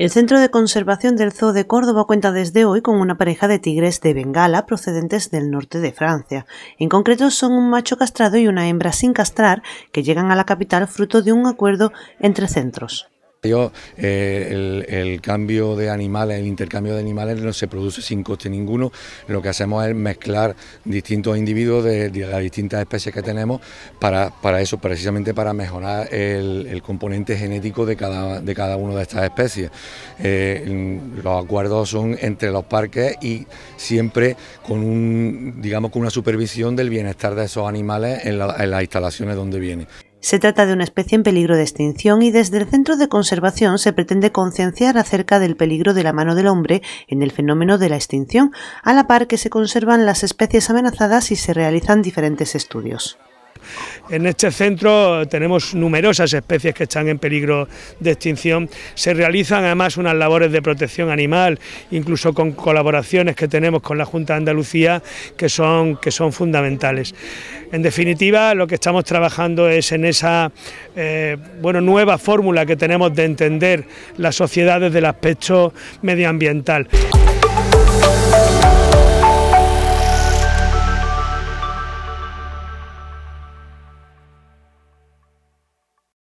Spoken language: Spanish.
El Centro de Conservación del Zoo de Córdoba cuenta desde hoy con una pareja de tigres de Bengala procedentes del norte de Francia. En concreto son un macho castrado y una hembra sin castrar que llegan a la capital fruto de un acuerdo entre centros. Eh, el, cambio de animales, el intercambio de animales no se produce sin coste ninguno. Lo que hacemos es mezclar distintos individuos de, las distintas especies que tenemos para, eso, precisamente para mejorar el, componente genético de cada, de una de estas especies. Eh, los acuerdos son entre los parques y siempre con un, digamos, con una supervisión del bienestar de esos animales en las instalaciones donde vienen. Se trata de una especie en peligro de extinción y desde el Centro de Conservación se pretende concienciar acerca del peligro de la mano del hombre en el fenómeno de la extinción, a la par que se conservan las especies amenazadas y se realizan diferentes estudios. En este centro tenemos numerosas especies que están en peligro de extinción. Se realizan además unas labores de protección animal, incluso con colaboraciones que tenemos con la Junta de Andalucía, que son, fundamentales. En definitiva, lo que estamos trabajando es en esa eh, bueno, nueva fórmula que tenemos de entender la sociedad desde el aspecto medioambiental.